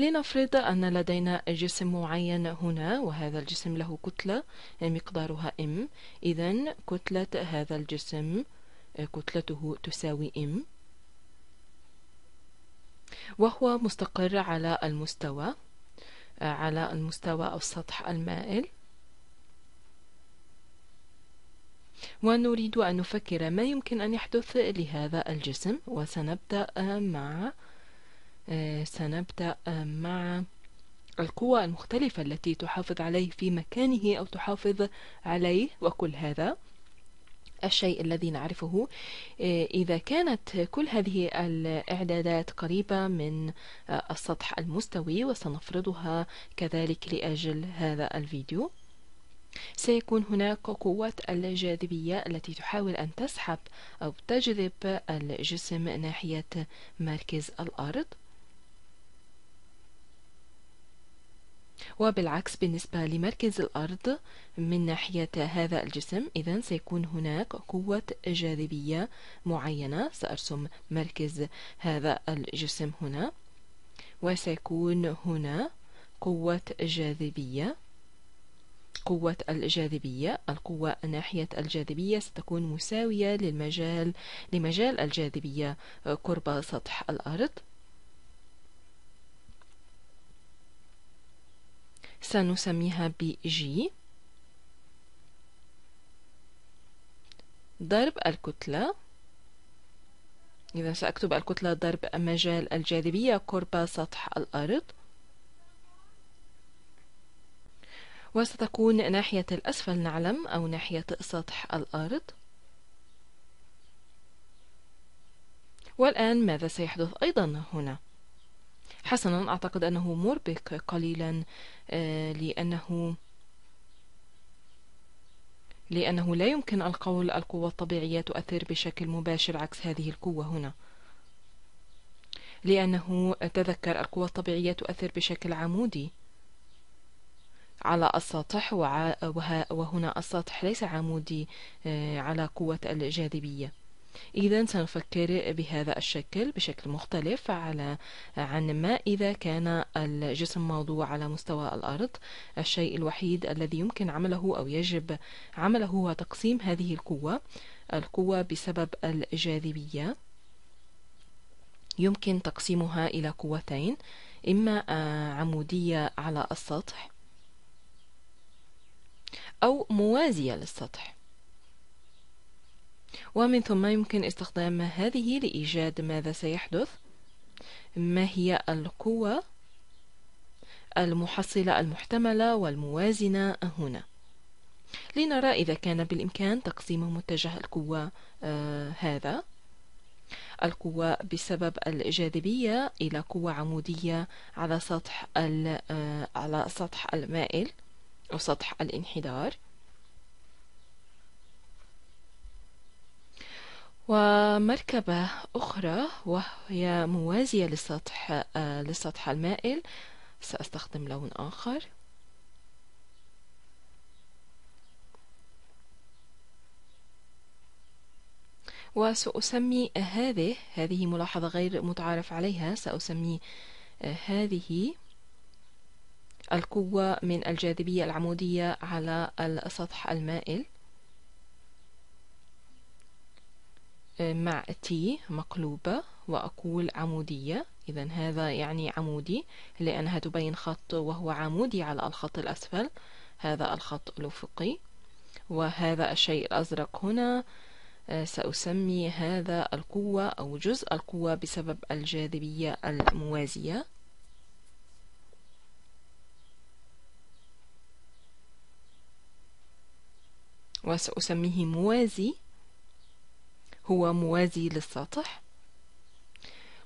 لنفرض أن لدينا جسم معين هنا وهذا الجسم له كتلة آه، مقدارها m إذا كتلة هذا الجسم آه، كتلته تساوي m وهو مستقر على المستوى آه، على المستوى أو السطح المائل ونريد أن نفكر ما يمكن أن يحدث لهذا الجسم وسنبدأ مع آه، سنبدأ آه، مع القوى المختلفة التي تحافظ عليه في مكانه أو تحافظ عليه وكل هذا الشيء الذي نعرفه آه، إذا كانت كل هذه الإعدادات قريبة من السطح المستوي وسنفرضها كذلك لأجل هذا الفيديو سيكون هناك قوة الجاذبية التي تحاول أن تسحب أو تجذب الجسم ناحية مركز الأرض وبالعكس بالنسبة لمركز الأرض من ناحية هذا الجسم إذا سيكون هناك قوة جاذبية معينة سأرسم مركز هذا الجسم هنا وسيكون هنا قوة جاذبية قوة الجاذبية القوة ناحية الجاذبية ستكون مساوية للمجال لمجال الجاذبية قرب سطح الأرض سنسميها ب G ضرب الكتلة إذا سأكتب الكتلة ضرب مجال الجاذبية قرب سطح الأرض وستكون ناحية الأسفل نعلم أو ناحية سطح الأرض والآن ماذا سيحدث أيضا هنا؟ حسنا أعتقد أنه مربك قليلا آه، لأنه لأنه لا يمكن القول القوة الطبيعية تؤثر بشكل مباشر عكس هذه القوة هنا لأنه تذكر القوة الطبيعية تؤثر بشكل عمودي على السطح وهنا السطح ليس عمودي آه، على قوة الجاذبية إذا سنفكر بهذا الشكل بشكل مختلف على عن ما إذا كان الجسم موضوع على مستوى الأرض الشيء الوحيد الذي يمكن عمله أو يجب عمله هو تقسيم هذه القوة القوة بسبب الجاذبية يمكن تقسيمها إلى قوتين إما آه، عمودية على السطح أو موازية للسطح ومن ثم يمكن استخدام هذه لإيجاد ماذا سيحدث ما هي القوة المحصلة المحتملة والموازنة هنا لنرى إذا كان بالإمكان تقسيم متجه القوة آه هذا القوة بسبب الجاذبية إلى قوة عمودية على سطح آه، على سطح المائل أو سطح الانحدار ومركبة أخرى وهي موازية للسطح للسطح آه، المائل سأستخدم لون آخر وسأسمي هذه هذه ملاحظة غير متعارف عليها سأسمي آه، هذه القوة من الجاذبية العمودية على السطح المائل مع تي مقلوبة وأقول عمودية إذا هذا يعني عمودي لأنها تبين خط وهو عمودي على الخط الأسفل هذا الخط الأفقي وهذا الشيء الأزرق هنا آه، سأسمي هذا القوة أو جزء القوة بسبب الجاذبية الموازية وسأسميه موازي هو موازي للسطح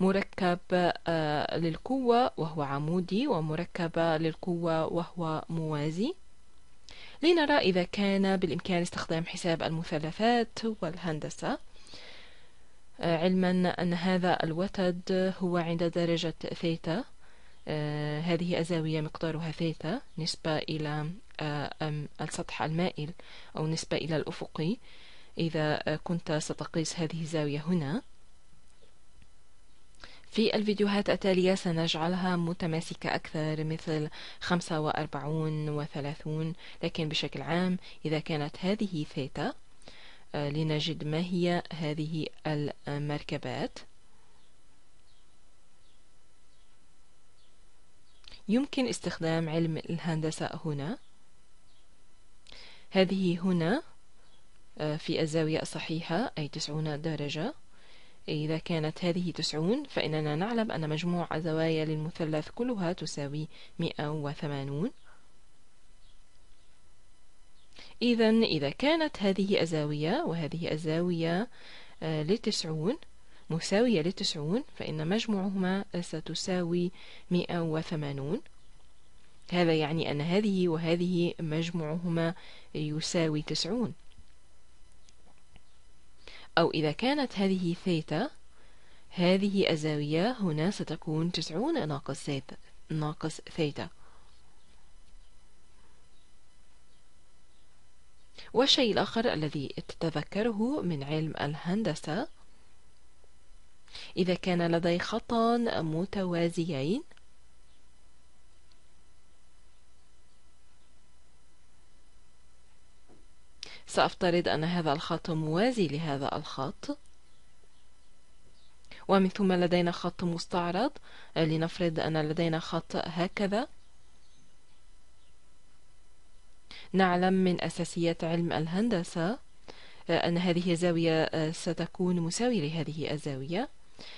مركب آه، للقوة وهو عمودي ومركب للقوة وهو موازي لنرى إذا كان بالإمكان استخدام حساب المثلثات والهندسة آه، علما أن هذا الوتد هو عند درجة ثيتا آه، هذه الزاوية مقدارها ثيتا نسبة إلى السطح المائل أو نسبة إلى الأفقي إذا كنت ستقيس هذه الزاوية هنا في الفيديوهات التالية سنجعلها متماسكة أكثر مثل 45 و 30 لكن بشكل عام إذا كانت هذه ثيتا آه، لنجد ما هي هذه المركبات يمكن استخدام علم الهندسة هنا هذه هنا في الزاوية الصحيحة أي تسعون درجة إذا كانت هذه تسعون فإننا نعلم أن مجموع الزوايا للمثلث كلها تساوي مئة وثمانون إذا إذا كانت هذه الزاوية وهذه الزاوية آه، لتسعون مساوية لتسعون فإن مجموعهما ستساوي مئة وثمانون هذا يعني أن هذه وهذه مجموعهما يساوي تسعون أو إذا كانت هذه ثيتا هذه الزاوية هنا ستكون تسعون ناقص ثيتا ناقص ثيتا والشيء الآخر الذي تتذكره من علم الهندسة إذا كان لدي خطان متوازيين سأفترض أن هذا الخط موازي لهذا الخط ومن ثم لدينا خط مستعرض لنفرض أن لدينا خط هكذا نعلم من أساسيات علم الهندسة آه، أن هذه الزاوية آه، ستكون مساوية لهذه الزاوية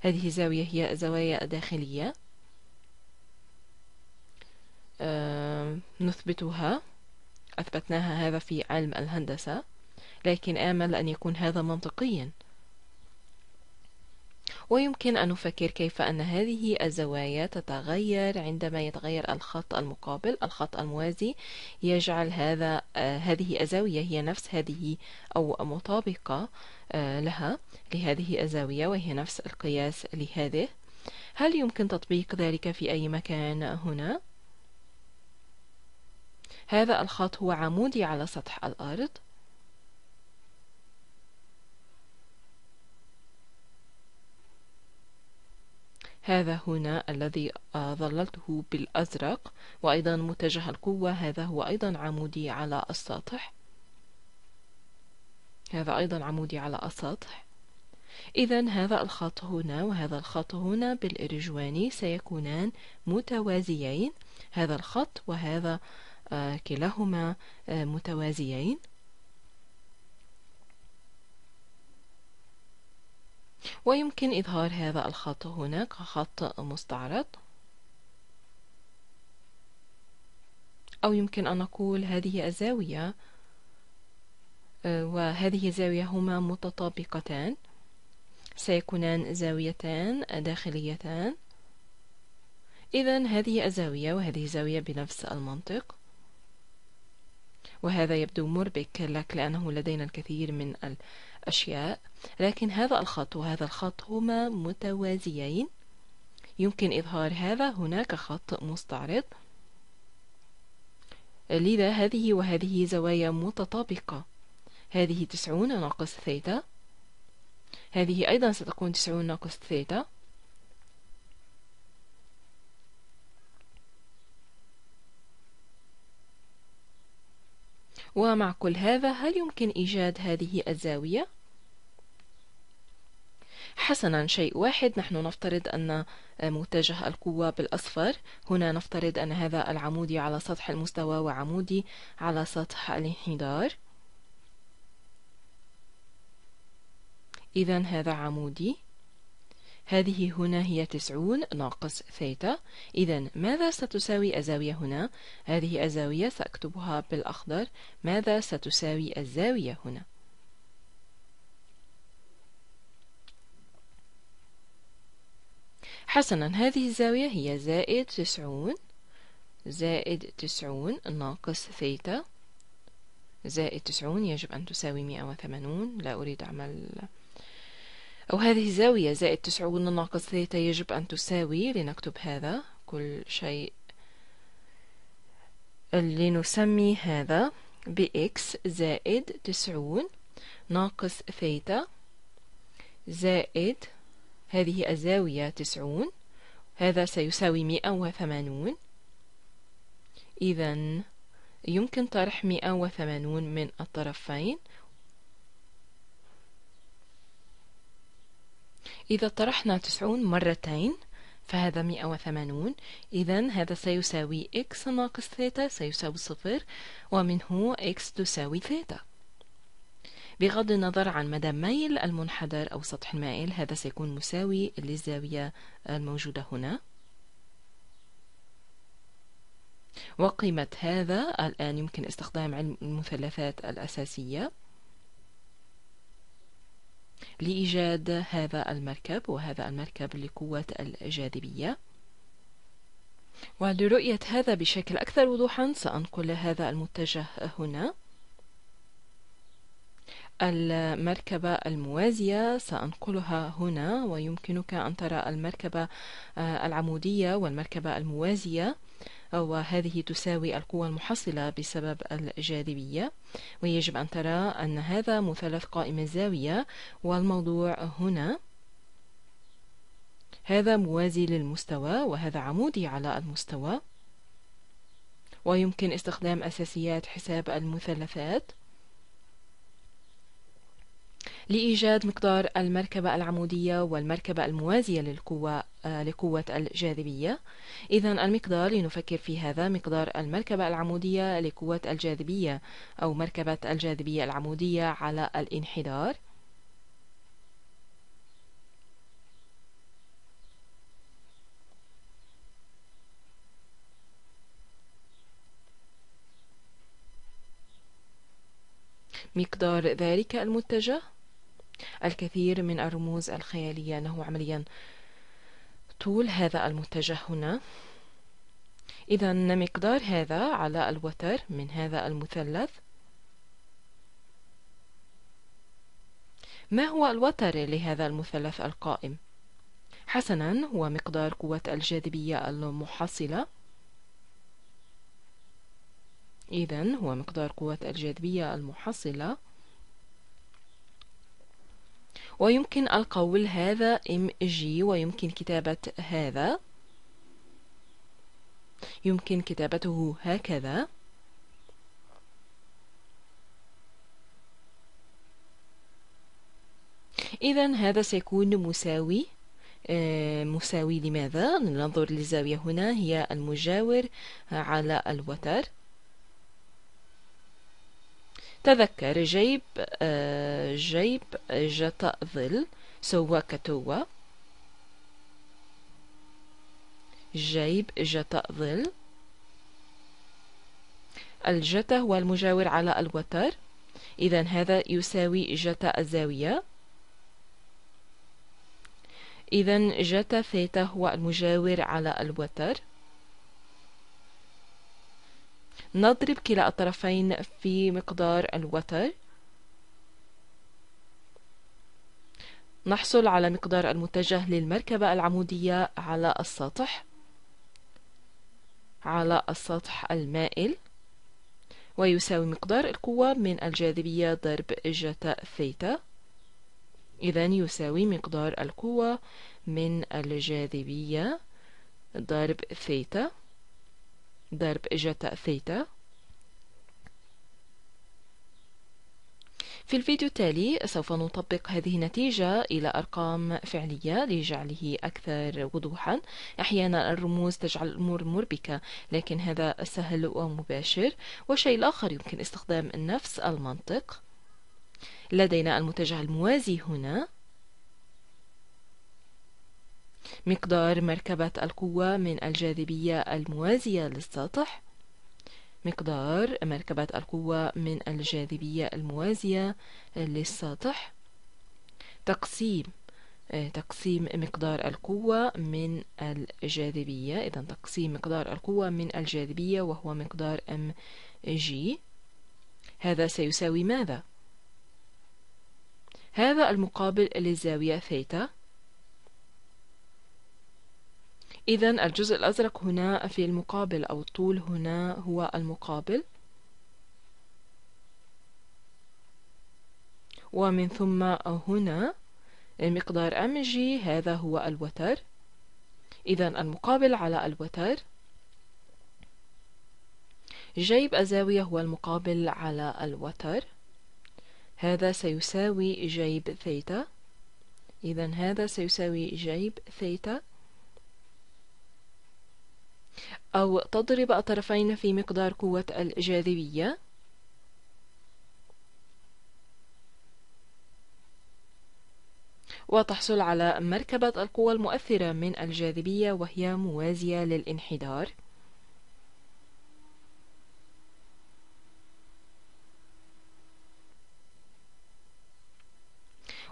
هذه الزاوية هي زوايا داخلية آه، نثبتها أثبتناها هذا في علم الهندسة لكن آمل أن يكون هذا منطقيا ويمكن أن نفكر كيف أن هذه الزوايا تتغير عندما يتغير الخط المقابل الخط الموازي يجعل هذا آه، هذه الزاوية هي نفس هذه أو مطابقة آه، لها لهذه الزاوية وهي نفس القياس لهذه هل يمكن تطبيق ذلك في أي مكان هنا؟ هذا الخط هو عمودي على سطح الأرض هذا هنا الذي آه، ظللته بالأزرق وأيضا متجه القوة هذا هو أيضا عمودي على السطح هذا أيضا عمودي على السطح إذا هذا الخط هنا وهذا الخط هنا بالإرجواني سيكونان متوازيين هذا الخط وهذا كلاهما آه، متوازيين ويمكن إظهار هذا الخط هنا كخط مستعرض أو يمكن أن نقول هذه الزاوية آه، وهذه الزاوية هما متطابقتان سيكونان زاويتان داخليتان إذا هذه الزاوية وهذه الزاوية بنفس المنطق وهذا يبدو مربك لك لأنه لدينا الكثير من الأشياء لكن هذا الخط وهذا الخط هما متوازيين يمكن إظهار هذا هناك خط مستعرض لذا هذه وهذه زوايا متطابقة هذه تسعون ناقص ثيتا هذه أيضا ستكون تسعون ناقص ثيتا ومع كل هذا هل يمكن إيجاد هذه الزاوية؟ حسنا شيء واحد نحن نفترض أن متجه القوة بالأصفر هنا نفترض أن هذا العمودي على سطح المستوى وعمودي على سطح الانحدار إذا هذا عمودي هذه هنا هي تسعون ناقص ثيتا إذا ماذا ستساوي الزاوية هنا؟ هذه الزاوية سأكتبها بالأخضر ماذا ستساوي الزاوية هنا؟ حسنا هذه الزاوية هي زائد تسعون زائد تسعون ناقص ثيتا زائد تسعون يجب أن تساوي مئة وثمانون لا أريد عمل أو هذه زاوية زائد تسعون ناقص ثيتا يجب أن تساوي لنكتب هذا كل شيء لنسمي هذا بإكس زائد تسعون ناقص ثيتا زائد هذه الزاوية تسعون هذا سيساوي مئة وثمانون إذا يمكن طرح مئة وثمانون من الطرفين إذا طرحنا تسعون مرتين فهذا مئة وثمانون إذا هذا سيساوي x ناقص ثيتا سيساوي صفر ومنه x تساوي ثيتا بغض النظر عن مدى ميل المنحدر أو سطح المائل هذا سيكون مساوي للزاوية الموجودة هنا وقيمة هذا الآن يمكن استخدام علم المثلثات الأساسية لإيجاد هذا المركب وهذا المركب لقوة الجاذبية ولرؤية هذا بشكل أكثر وضوحا سأنقل هذا المتجه هنا المركبة الموازية سأنقلها هنا ويمكنك أن ترى المركبة آه، العمودية والمركبة الموازية وهذه تساوي القوة المحصلة بسبب الجاذبية ويجب أن ترى أن هذا مثلث قائم الزاوية والموضوع هنا هذا موازي للمستوى وهذا عمودي على المستوى ويمكن استخدام أساسيات حساب المثلثات لإيجاد مقدار المركبة العمودية والمركبة الموازية للقوة لقوة الجاذبية إذا المقدار لنفكر في هذا مقدار المركبة العمودية لقوة الجاذبية أو مركبة الجاذبية العمودية على الانحدار مقدار ذلك المتجه الكثير من الرموز الخيالية أنه عمليا طول هذا المتجه هنا إذا مقدار هذا على الوتر من هذا المثلث ما هو الوتر لهذا المثلث القائم؟ حسنا هو مقدار قوة الجاذبية المحصلة إذا هو مقدار قوة الجاذبية المحصلة ويمكن القول هذا ام جي ويمكن كتابة هذا يمكن كتابته هكذا إذا هذا سيكون مساوي آه، مساوي لماذا؟ ننظر للزاوية هنا هي المجاور على الوتر تذكر جيب آه، جيب جتا ظل سوى كتوى جيب جتا ظل الجتا هو المجاور على الوتر إذا هذا يساوي جتا الزاوية إذا جتا ثيتا هو المجاور على الوتر نضرب كلا الطرفين في مقدار الوتر نحصل على مقدار المتجه للمركبة العمودية على السطح على السطح المائل ويساوي مقدار القوة من الجاذبية ضرب جتا ثيتا إذا يساوي مقدار القوة من الجاذبية ضرب ثيتا ضرب إجا ثيتا في الفيديو التالي سوف نطبق هذه النتيجة إلى أرقام فعلية لجعله أكثر وضوحا أحيانا الرموز تجعل الأمور مربكة لكن هذا سهل ومباشر وشيء آخر يمكن استخدام نفس المنطق لدينا المتجه الموازي هنا مقدار مركبة القوة من الجاذبية الموازية للسطح مقدار مركبة القوة من الجاذبية الموازية للسطح تقسيم آه، تقسيم مقدار القوة من الجاذبية إذا تقسيم مقدار القوة من الجاذبية وهو مقدار أم جي هذا سيساوي ماذا؟ هذا المقابل للزاوية ثيتا إذا الجزء الأزرق هنا في المقابل أو الطول هنا هو المقابل ومن ثم هنا مقدار ام جي هذا هو الوتر إذا المقابل على الوتر جيب الزاوية هو المقابل على الوتر هذا سيساوي جيب ثيتا إذا هذا سيساوي جيب ثيتا أو تضرب الطرفين في مقدار قوة الجاذبية وتحصل على مركبة القوة المؤثرة من الجاذبية وهي موازية للانحدار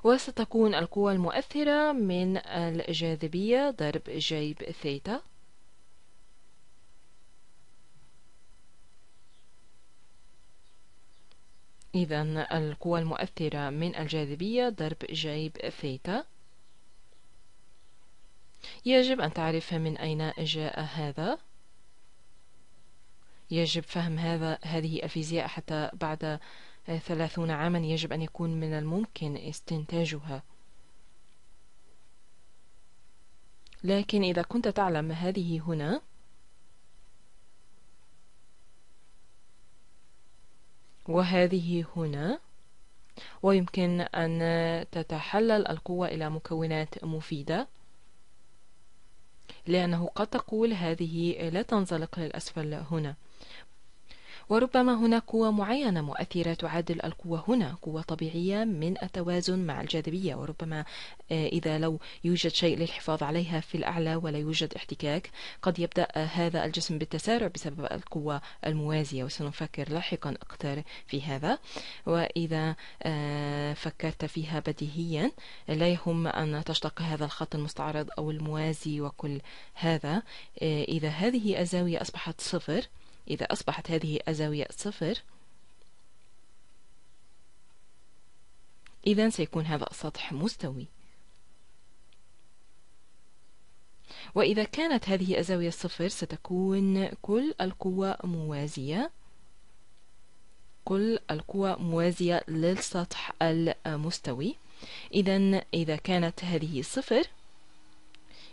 وستكون القوة المؤثرة من الجاذبية ضرب جيب ثيتا إذا القوى المؤثرة من الجاذبية ضرب جيب ثيتا يجب أن تعرف من أين جاء هذا يجب فهم هذا هذه الفيزياء حتى بعد ثلاثون عاما يجب أن يكون من الممكن استنتاجها لكن إذا كنت تعلم هذه هنا وهذه هنا ويمكن أن تتحلل القوة إلى مكونات مفيدة لأنه قد تقول هذه لا تنزلق للأسفل هنا وربما هناك قوة معينة مؤثرة تعادل القوة هنا قوة طبيعية من التوازن مع الجاذبية وربما آه، إذا لو يوجد شيء للحفاظ عليها في الأعلى ولا يوجد احتكاك قد يبدأ آه، هذا الجسم بالتسارع بسبب القوة الموازية وسنفكر لاحقا أكثر في هذا وإذا آه، فكرت فيها بديهيا لا يهم أن تشتق هذا الخط المستعرض أو الموازي وكل هذا إذا هذه الزاوية أصبحت صفر إذا أصبحت هذه الزاوية صفر إذا سيكون هذا السطح مستوي وإذا كانت هذه الزاوية صفر ستكون كل القوى موازية كل القوى موازية للسطح المستوي إذا إذا كانت هذه صفر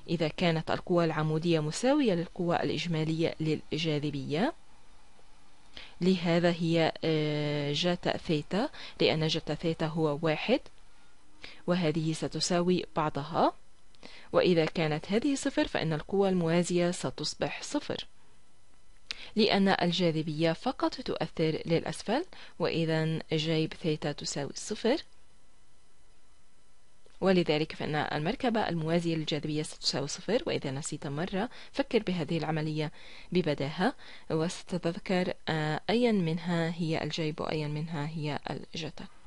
إذا كانت القوة العمودية مساوية للقوة الإجمالية للجاذبية لهذا هي آه، جتا ثيتا لأن جتا ثيتا هو واحد وهذه ستساوي بعضها وإذا كانت هذه صفر فإن القوة الموازية ستصبح صفر لأن الجاذبية فقط تؤثر للأسفل وإذا جيب ثيتا تساوي صفر ولذلك فإن المركبة الموازية للجاذبية ستساوي صفر وإذا نسيت مرة فكر بهذه العملية ببداهة وستتذكر آه، أيا منها هي الجيب وأيا منها هي الجتا